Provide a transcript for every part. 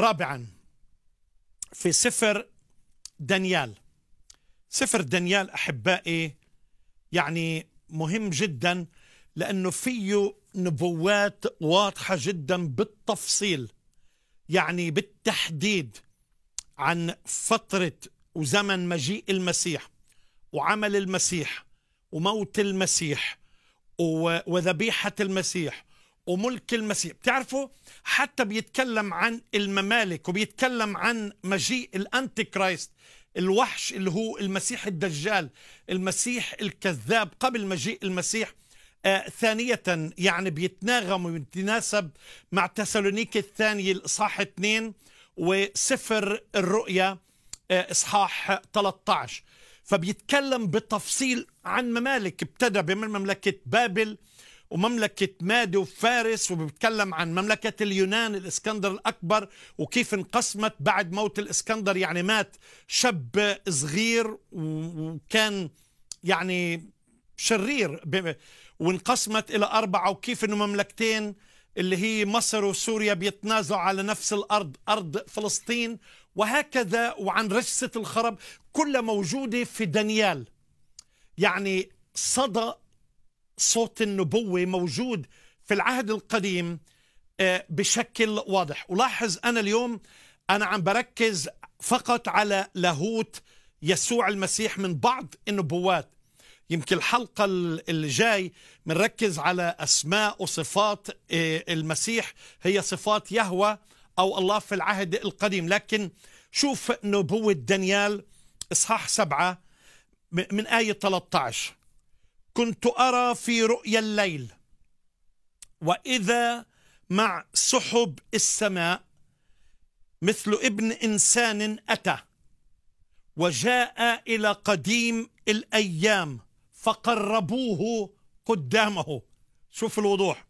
رابعا في سفر دانيال سفر دانيال احبائي يعني مهم جدا لانه فيه نبوات واضحه جدا بالتفصيل يعني بالتحديد عن فتره وزمن مجيء المسيح وعمل المسيح وموت المسيح وذبيحه المسيح وملك المسيح بتعرفوا حتى بيتكلم عن الممالك وبيتكلم عن مجيء الانتي كرايست الوحش اللي هو المسيح الدجال المسيح الكذاب قبل مجيء المسيح آه ثانية يعني بيتناغم ويتناسب مع تسالونيك الثاني الإصحاح 2 وسفر الرؤيا آه إصحاح 13 فبيتكلم بتفصيل عن ممالك ابتدى بمملكة بابل ومملكة مادي وفارس وبتكلم عن مملكة اليونان الإسكندر الأكبر وكيف انقسمت بعد موت الإسكندر يعني مات شاب صغير وكان يعني شرير وانقسمت إلى أربعة وكيف أنه مملكتين اللي هي مصر وسوريا بيتنازعوا على نفس الأرض أرض فلسطين وهكذا وعن رجسة الخرب كلها موجودة في دانيال يعني صدى صوت النبوة موجود في العهد القديم آه، بشكل واضح ولاحظ أنا اليوم أنا عم بركز فقط على لاهوت يسوع المسيح من بعض النبوات يمكن الحلقة اللي جاي بنركز على أسماء وصفات آه، المسيح هي صفات يهوى أو الله في العهد القديم لكن شوف نبوة دانيال إصحاح سبعة من آية 13 كنت أرى في رؤيا الليل وإذا مع سحب السماء مثل ابن إنسان أتى وجاء إلى قديم الأيام فقربوه قدامه شوف الوضوح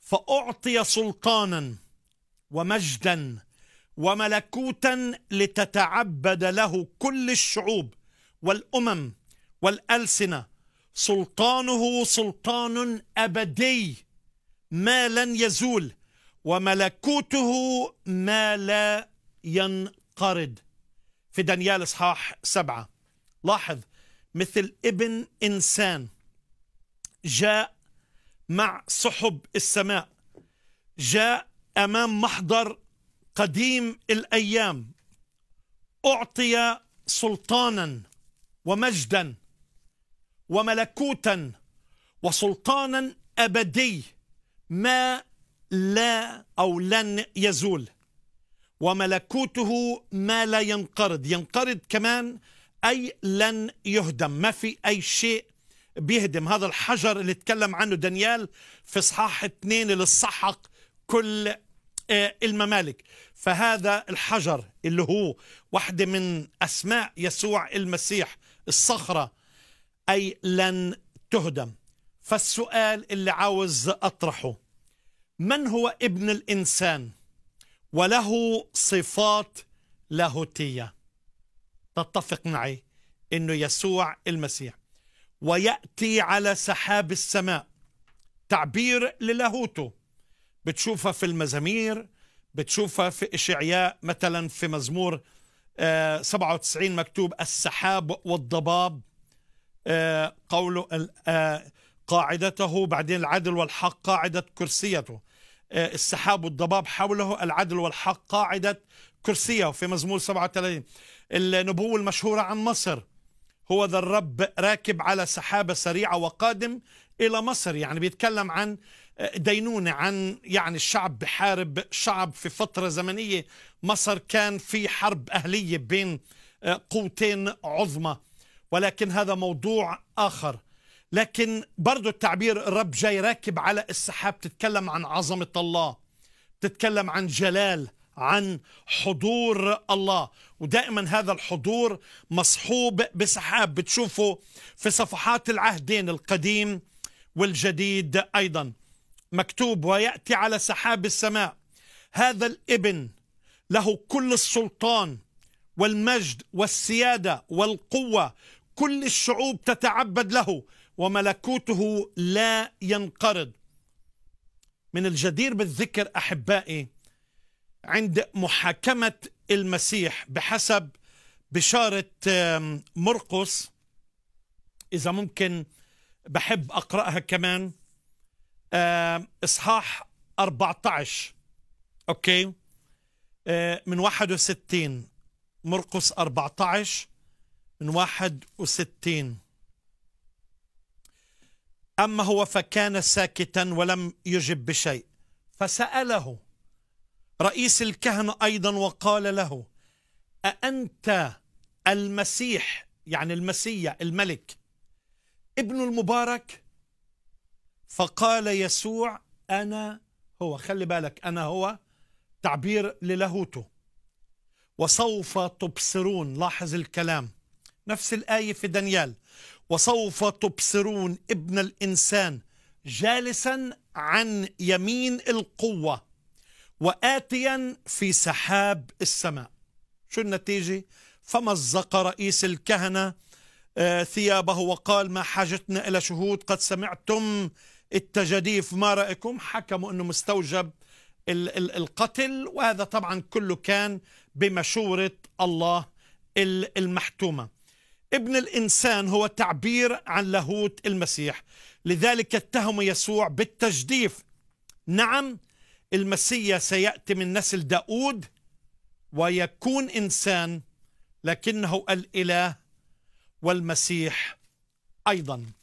فأعطي سلطانا ومجدا وملكوتا لتتعبد له كل الشعوب والأمم والألسنة سلطانه سلطان ابدي ما لن يزول وملكوته ما لا ينقرض في دانيال اصحاح سبعه لاحظ مثل ابن انسان جاء مع سحب السماء جاء امام محضر قديم الايام اعطي سلطانا ومجدا وملكوتا وسلطانا أبدي ما لا أو لن يزول وملكوته ما لا ينقرض ينقرض كمان أي لن يهدم ما في أي شيء بيهدم هذا الحجر اللي تكلم عنه دانيال في إصحاح اثنين اللي صحق كل آه، الممالك فهذا الحجر اللي هو واحدة من أسماء يسوع المسيح الصخرة أي لن تهدم فالسؤال اللي عاوز أطرحه من هو ابن الإنسان وله صفات لاهوتية تتفق معي أنه يسوع المسيح ويأتي على سحاب السماء تعبير للاهوته بتشوفها في المزامير بتشوفها في إشعياء مثلا في مزمور 97 آه، مكتوب السحاب والضباب آه، قوله آه، قاعدته بعدين العدل والحق قاعدة كرسيته آه، السحاب والضباب حوله العدل والحق قاعدة كرسيه في مزمور 37 النبوة المشهورة عن مصر هو ذا الرب راكب على سحابة سريعة وقادم إلى مصر يعني بيتكلم عن دينونة عن يعني الشعب بحارب شعب في فترة زمنية مصر كان في حرب أهلية بين قوتين عظمى ولكن هذا موضوع آخر لكن برضو التعبير الرب جاي راكب على السحاب تتكلم عن عظمة الله تتكلم عن جلال عن حضور الله ودائما هذا الحضور مصحوب بسحاب بتشوفه في صفحات العهدين القديم والجديد أيضا مكتوب ويأتي على سحاب السماء هذا الابن له كل السلطان والمجد والسيادة والقوة كل الشعوب تتعبد له وملكوته لا ينقرض من الجدير بالذكر احبائي عند محاكمه المسيح بحسب بشاره مرقس اذا ممكن بحب اقراها كمان اصحاح 14 اوكي آه، من 61 مرقس 14 من 61 أما هو فكان ساكتا ولم يجب بشيء فسأله رئيس الكهنة أيضا وقال له أأنت المسيح يعني المسيا الملك ابن المبارك فقال يسوع أنا هو خلي بالك أنا هو تعبير للاهوته وسوف تبصرون لاحظ الكلام نفس الآية في دانيال وسوف تبصرون ابن الإنسان جالسا عن يمين القوة وآتيا في سحاب السماء شو النتيجة؟ فمزق رئيس الكهنة آه، ثيابه وقال ما حاجتنا إلى شهود قد سمعتم التجديف ما رأيكم حكموا أنه مستوجب القتل وهذا طبعا كله كان بمشورة الله المحتومة ابن الانسان هو تعبير عن لاهوت المسيح لذلك اتهم يسوع بالتجديف نعم المسيا سياتي من نسل داود ويكون انسان لكنه الاله والمسيح ايضا